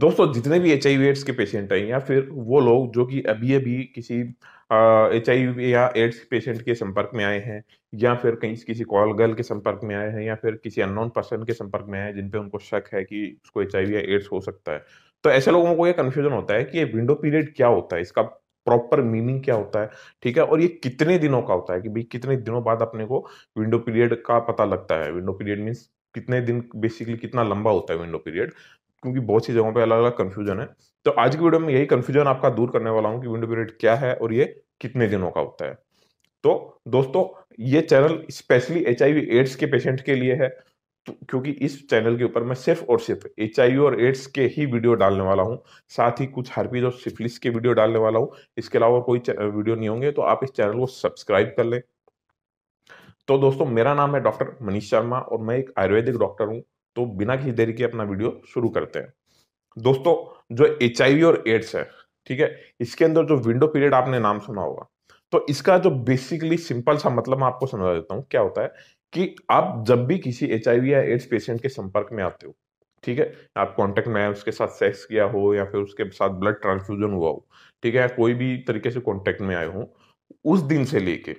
दोस्तों जितने भी एच एड्स के पेशेंट हैं या फिर वो लोग जो कि अभी अभी किसी एच या एड्स पेशेंट के संपर्क में आए हैं या फिर कहीं किसी कॉल गर्ल के संपर्क में आए हैं या फिर किसी अननोन पर्सन के संपर्क में आए हैं जिन पे उनको शक है कि उसको एच या एड्स हो सकता है तो ऐसे लोगों को ये कन्फ्यूजन होता है कि ये विंडो पीरियड क्या होता है इसका प्रॉपर मीनिंग क्या होता है ठीक है और ये कितने दिनों का होता है कि भाई कितने दिनों बाद अपने को विंडो पीरियड का पता लगता है विंडो पीरियड मीन्स कितने दिन बेसिकली कितना लंबा होता है विंडो पीरियड क्योंकि बहुत सी जगहों पे अलग अलग कन्फ्यूजन है तो आज की वीडियो में यही कन्फ्यूजन आपका दूर करने वाला हूँ कि विंडो पीरियड क्या है और ये कितने दिनों का होता है तो दोस्तों ये चैनल स्पेशली एच एड्स के पेशेंट के लिए है तो क्योंकि इस चैनल के ऊपर मैं सिर्फ और सिर्फ एच और एड्स के ही वीडियो डालने वाला हूँ साथ ही कुछ हरपीज और सिफिलिस के वीडियो डालने वाला हूँ इसके अलावा कोई वीडियो नहीं होंगे तो आप इस चैनल को सब्सक्राइब कर लें तो दोस्तों मेरा नाम है डॉक्टर मनीष शर्मा और मैं एक आयुर्वेदिक डॉक्टर हूँ तो बिना किसी देरी के अपना वीडियो शुरू करते हैं दोस्तों जो एच और एड्स है ठीक है इसके अंदर जो विंडो पीरियड आपने नाम सुना होगा तो इसका जो बेसिकली सिंपल सा मतलब मैं आपको समझा देता हूँ क्या होता है कि आप जब भी किसी एच या एड्स पेशेंट के संपर्क में आते हो ठीक है आप कांटेक्ट में उसके साथ सेक्स किया हो या फिर उसके साथ ब्लड ट्रांसफ्यूजन हुआ हो ठीक है कोई भी तरीके से कांटेक्ट में आए हो उस दिन से लेके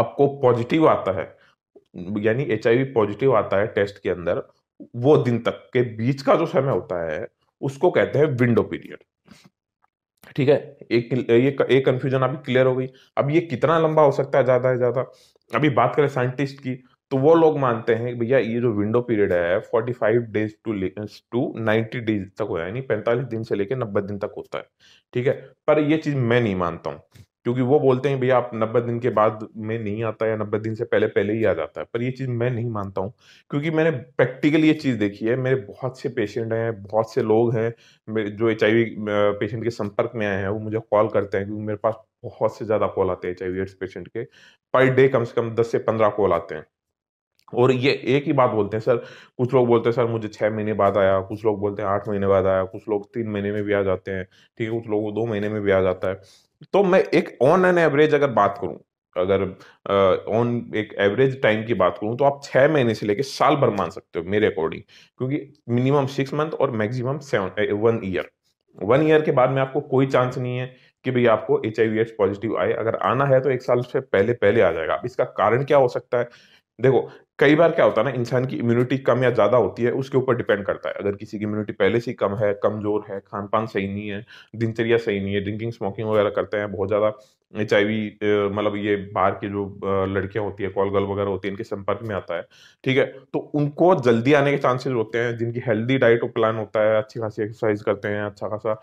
आपको पॉजिटिव आता है यानी एच पॉजिटिव आता है टेस्ट के अंदर वो दिन तक के बीच का जो समय होता है उसको कहते हैं विंडो पीरियड ठीक है एक ये एक कंफ्यूजन अभी क्लियर हो गई अब ये कितना लंबा हो सकता है ज्यादा है ज्यादा अभी बात करें साइंटिस्ट की तो वो लोग मानते हैं भैया ये जो विंडो पीरियड है forty five days to to ninety days तक हो यानी पैंतालीस दिन से लेकर नब्बे दिन तक होता है ठीक है पर ये चीज मैं नहीं मानता हूं क्योंकि वो बोलते हैं भैया आप नब्बे दिन के बाद में नहीं आता या नब्बे दिन से पहले पहले ही आ जाता है पर ये चीज़ मैं नहीं मानता हूँ क्योंकि मैंने प्रैक्टिकली ये चीज़ देखी है मेरे बहुत से पेशेंट हैं बहुत से लोग हैं जो एच पेशेंट के संपर्क में आए हैं वो मुझे कॉल करते हैं क्योंकि मेरे पास बहुत से ज़्यादा कॉल आते हैं एच एड्स पेशेंट के पर डे कम से कम दस से पंद्रह कॉल आते हैं और ये एक ही बात बोलते हैं सर कुछ लोग बोलते हैं सर मुझे छः महीने बाद आया कुछ लोग बोलते हैं आठ महीने बाद आया कुछ लोग तीन महीने में भी आ जाते हैं ठीक है कुछ लोगों को दो महीने में भी आ जाता है तो मैं एक ऑन एन एवरेज अगर बात करूं अगर ऑन एक एवरेज टाइम की बात करूं तो आप छह महीने से लेकर साल भर मान सकते हो मेरे अकॉर्डिंग क्योंकि मिनिमम सिक्स मंथ और maximum seven one year one year के बाद में आपको कोई चांस नहीं है कि भाई आपको एच आई पॉजिटिव आए अगर आना है तो एक साल से पहले पहले आ जाएगा अब इसका कारण क्या हो सकता है देखो कई बार क्या होता है ना इंसान की इम्यूनिटी कम या ज़्यादा होती है उसके ऊपर डिपेंड करता है अगर किसी की इम्यूनिटी पहले से ही कम है कमज़ोर है खान पान सही नहीं है दिनचर्या सही नहीं है ड्रिंकिंग स्मोकिंग वगैरह करते हैं बहुत ज़्यादा एच मतलब ये बाहर की जो लड़कियां होती है कॉल गर्ल वगैरह होती है इनके संपर्क में आता है ठीक है तो उनको जल्दी आने के चांसेस होते हैं जिनकी हेल्दी डाइट प्लान होता है अच्छी खासी एक्सरसाइज करते हैं अच्छा खासा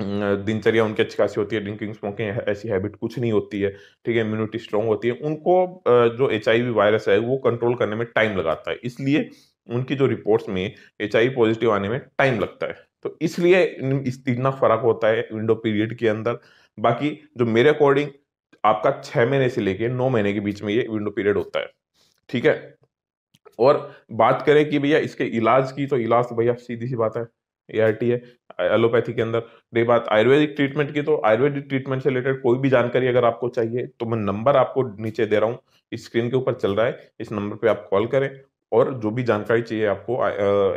दिनचर्या उनकी अच्छी खासी होती है ड्रिंकिंग स्मोकिंग ऐसी हैबिट कुछ नहीं होती है ठीक है इम्यूनिटी स्ट्रांग होती है उनको जो एच वायरस है वो कंट्रोल करने में टाइम लगाता है इसलिए उनकी जो रिपोर्ट्स में एच पॉजिटिव आने में टाइम लगता है तो इसलिए इतना फर्क होता है विंडो पीरियड के अंदर बाकी जो मेरे अकॉर्डिंग आपका छह महीने से लेके नौ महीने के बीच में ये विंडो पीरियड होता है ठीक है और बात करें कि भैया इसके इलाज की तो इलाज तो भैया सीधी सी बात है ए है एलोपैथी के अंदर रही तो बात आयुर्वेदिक ट्रीटमेंट की तो आयुर्वेदिक ट्रीटमेंट से रिलेटेड कोई भी जानकारी अगर आपको चाहिए तो मैं नंबर आपको नीचे दे रहा हूँ इस स्क्रीन के ऊपर चल रहा है इस नंबर पर आप कॉल करें और जो भी जानकारी चाहिए आपको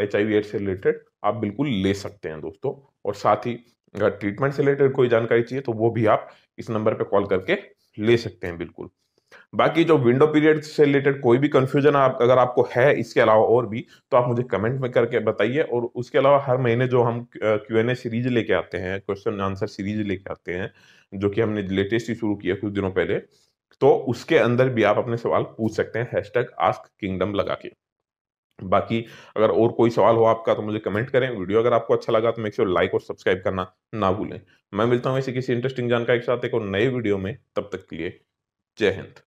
एच आई वी से रिलेटेड आप बिल्कुल ले सकते हैं दोस्तों और साथ ही अगर ट्रीटमेंट से रिलेटेड कोई जानकारी चाहिए तो वो भी आप इस नंबर पर कॉल करके ले सकते हैं बिल्कुल बाकी जो विंडो पीरियड से रिलेटेड कोई भी कंफ्यूजन आप अगर आपको है इसके अलावा और भी तो आप मुझे कमेंट में करके बताइए और उसके अलावा हर महीने जो हम क्यू एन ए सीरीज लेके आते हैं क्वेश्चन आंसर सीरीज लेके आते हैं जो कि हमने लेटेस्ट ही शुरू किया कुछ दिनों पहले तो उसके अंदर भी आप अपने सवाल पूछ सकते हैं हैश टैग आस्क किंगडम लगा के बाकी अगर और कोई सवाल हो आपका तो मुझे कमेंट करें वीडियो अगर आपको अच्छा लगा तो मेक श्योर लाइक और सब्सक्राइब करना ना भूलें मैं मिलता हूँ ऐसे किसी इंटरेस्टिंग जानकारी के साथ एक और नए वीडियो में तब तक के लिए जय हिंद